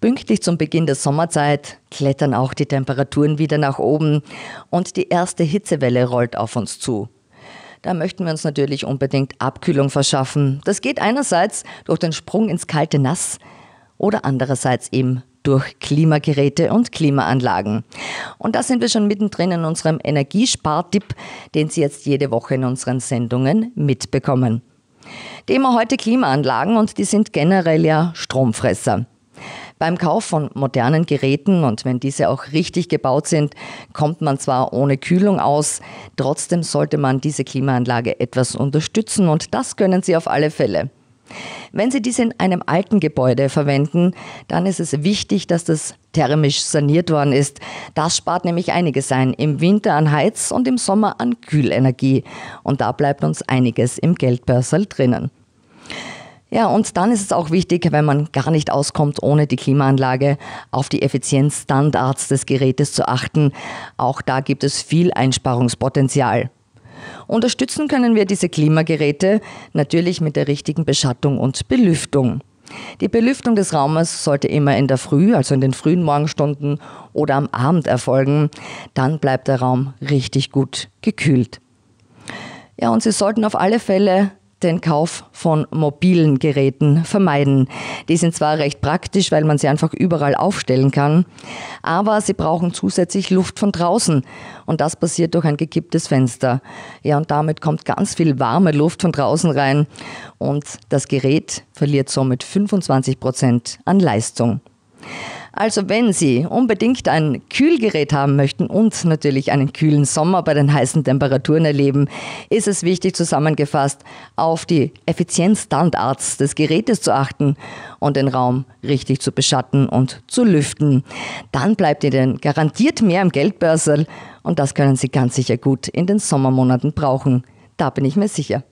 Pünktlich zum Beginn der Sommerzeit klettern auch die Temperaturen wieder nach oben und die erste Hitzewelle rollt auf uns zu. Da möchten wir uns natürlich unbedingt Abkühlung verschaffen. Das geht einerseits durch den Sprung ins kalte Nass oder andererseits eben durch Klimageräte und Klimaanlagen. Und da sind wir schon mittendrin in unserem Energiespartipp, den Sie jetzt jede Woche in unseren Sendungen mitbekommen. Thema heute Klimaanlagen und die sind generell ja Stromfresser. Beim Kauf von modernen Geräten und wenn diese auch richtig gebaut sind, kommt man zwar ohne Kühlung aus, trotzdem sollte man diese Klimaanlage etwas unterstützen und das können Sie auf alle Fälle. Wenn Sie dies in einem alten Gebäude verwenden, dann ist es wichtig, dass das thermisch saniert worden ist. Das spart nämlich einiges ein, im Winter an Heiz und im Sommer an Kühlenergie. Und da bleibt uns einiges im Geldbörsel drinnen. Ja, und dann ist es auch wichtig, wenn man gar nicht auskommt ohne die Klimaanlage, auf die Effizienzstandards des Gerätes zu achten. Auch da gibt es viel Einsparungspotenzial. Unterstützen können wir diese Klimageräte natürlich mit der richtigen Beschattung und Belüftung. Die Belüftung des Raumes sollte immer in der Früh, also in den frühen Morgenstunden oder am Abend erfolgen. Dann bleibt der Raum richtig gut gekühlt. Ja, und Sie sollten auf alle Fälle den Kauf von mobilen Geräten vermeiden. Die sind zwar recht praktisch, weil man sie einfach überall aufstellen kann, aber sie brauchen zusätzlich Luft von draußen und das passiert durch ein gekipptes Fenster. Ja, und damit kommt ganz viel warme Luft von draußen rein und das Gerät verliert somit 25 Prozent an Leistung. Also wenn Sie unbedingt ein Kühlgerät haben möchten und natürlich einen kühlen Sommer bei den heißen Temperaturen erleben, ist es wichtig zusammengefasst, auf die Effizienzstandards des Gerätes zu achten und den Raum richtig zu beschatten und zu lüften. Dann bleibt Ihnen garantiert mehr im Geldbörsel und das können Sie ganz sicher gut in den Sommermonaten brauchen. Da bin ich mir sicher.